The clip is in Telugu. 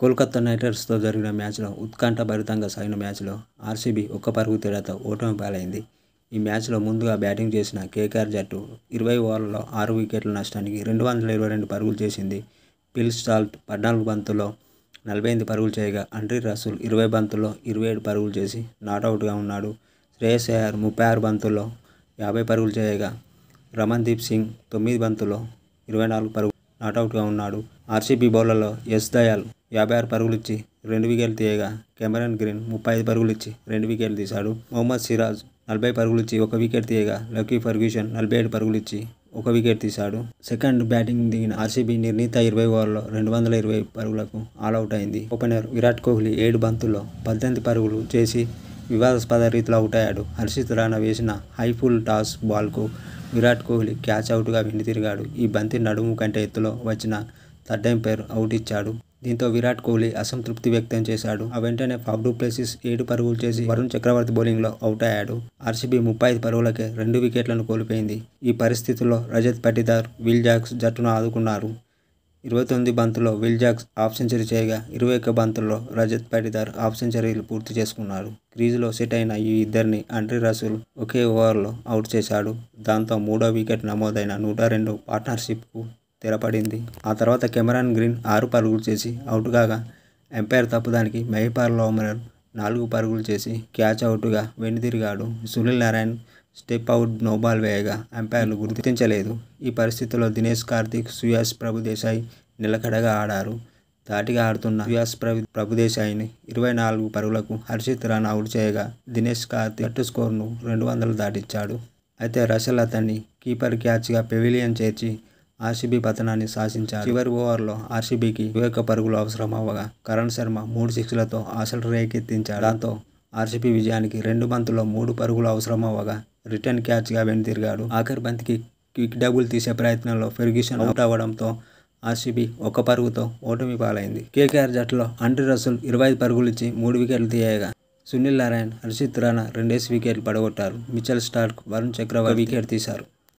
కోల్కతా నైట్ రైడర్స్తో జరిగిన మ్యాచ్లో ఉత్కంఠభరితంగా సాగిన మ్యాచ్లో ఆర్సీబీ ఒక్క పరుగు తేడాతో ఓటమి పాలైంది ఈ మ్యాచ్లో ముందుగా బ్యాటింగ్ చేసిన కేకేఆర్ జట్టు ఇరవై ఓవర్లలో ఆరు వికెట్ల నష్టానికి రెండు వందల ఇరవై రెండు పరుగులు చేసింది పిల్ స్టాల్ట్ పద్నాలుగు బంతుల్లో నలభై ఎనిమిది పరుగులు చేయగా అండ్రీ రసూల్ ఇరవై బంతుల్లో ఇరవై ఏడు పరుగులు చేసి నాట్అవుట్గా ఉన్నాడు శ్రేయస్ అయ్యార్ ముప్పై ఆరు బంతుల్లో యాభై పరుగులు చేయగా రమన్దీప్ సింగ్ తొమ్మిది బంతుల్లో ఇరవై నాలుగు పరుగు నాట్అవుట్గా ఉన్నాడు ఆర్సీబీ బౌలర్లో ఎస్ దయాల్ యాభై ఆరు పరుగులు ఇచ్చి రెండు వికెట్లు తీయగా కెమెరాన్ గ్రీన్ ముప్పై ఐదు పరుగులు ఇచ్చి రెండు వికెట్లు తీశాడు మొహమ్మద్ సిరాజ్ నలభై పరుగులు ఇచ్చి ఒక వికెట్ తీయగా లక్కీ ఫర్గ్యూషన్ నలభై ఏడు పరుగులు ఇచ్చి ఒక వికెట్ తీశాడు సెకండ్ బ్యాటింగ్ దిగిన ఆర్సీబీ నిర్ణీత ఇరవై ఓవర్లో రెండు వందల ఇరవై పరుగులకు ఆల్అవుట్ అయింది ఓపెనర్ విరాట్ కోహ్లీ ఏడు బంతుల్లో పద్దెనిమిది పరుగులు చేసి వివాదాస్పద రీతిలో అవుట్ అయ్యాడు హర్షిత్ రాణా వేసిన హైఫుల్ టాస్ బాల్కు విరాట్ కోహ్లీ క్యాచ్ అవుట్గా తిరిగాడు ఈ బంతి నడుము కంటే ఎత్తులో వచ్చిన థర్డ్ ఎంపైర్ అవుట్ ఇచ్చాడు దీంతో విరాట్ కోహ్లీ అసంతృప్తి వ్యక్తం చేశాడు ఆ వెంటనే డూ ప్లేసెస్ ఏడు పరుగులు చేసి వరుణ్ చక్రవర్తి బౌలింగ్లో అవుట్ అయ్యాడు ఆర్సీబీ ముప్పై ఐదు పరుగులకే రెండు వికెట్లను కోల్పోయింది ఈ పరిస్థితుల్లో రజత్ పటిదార్ విల్ జాక్స్ జట్టును ఆదుకున్నారు ఇరవై తొమ్మిది బంతుల్లో విల్ జాక్స్ హాఫ్ సెంచరీ చేయగా ఇరవై ఒక్క బంతుల్లో రజత్ పటిదార్ హాఫ్ సెంచరీలు పూర్తి చేసుకున్నారు క్రీజులో సెట్ అయిన ఈ ఇద్దరిని అండ్రీ రసూల్ ఒకే ఓవర్లో అవుట్ చేశాడు దాంతో మూడో వికెట్ నమోదైన నూట రెండు పార్ట్నర్షిప్కు స్థిరపడింది ఆ తర్వాత కెమెరాన్ గ్రీన్ ఆరు పరుగులు చేసి అవుట్ కాగా ఎంపైర్ తప్పుదానికి మహిపార్ లోమనర్ నాలుగు పరుగులు చేసి క్యాచ్ అవుట్గా తిరిగాడు Sunil Narine step out no ball వేయగా అంపైర్లు గుర్తించలేదు ఈ పరిస్థితిలో దినేష్ కార్తిక్ సుయాస్ ప్రభుదేశాయ్ నిలకడగా ఆడారు దాటిగా ఆడుతున్న సుయాస్ ప్రభు ప్రభుదేశాయిని ఇరవై నాలుగు పరుగులకు హర్షిత్ రాణా అవుట్ చేయగా దినేష్ కార్తిక్ జట్టు స్కోర్ను రెండు వందలు దాటించాడు అయితే రసల్ అతన్ని కీపర్ క్యాచ్గా పెవిలియన్ చేర్చి ఆర్సీబీ పతనాన్ని శాసించారు చివరి ఓవర్లో ఆర్సీబీకి వివేక పరుగులు అవసరం అవ్వగా కరణ్ శర్మ మూడు సిక్స్లతో ఆశలు రేకెత్తించాడు దాంతో ఆర్సీబీ విజయానికి రెండు బంతుల్లో మూడు పరుగులు అవసరం అవ్వగా రిటర్న్ క్యాచ్గా వెనుతిరిగాడు ఆఖరి బంతికి క్విక్ డబుల్ తీసే ప్రయత్నంలో ఫెర్గ్యూషన్ అవుట్ అవ్వడంతో ఆర్సీబీ ఒక పరుగుతో ఓటమి పాలైంది కేకేఆర్ జట్టులో అండ్రి రసూల్ ఇరవై పరుగులు ఇచ్చి మూడు వికెట్లు తీయగా సునీల్ నారాయణ్ హర్షిత్ రాణా రెండేసి వికెట్లు పడగొట్టారు Mitchell Starc Varun Chakravarthy wicket తీశారు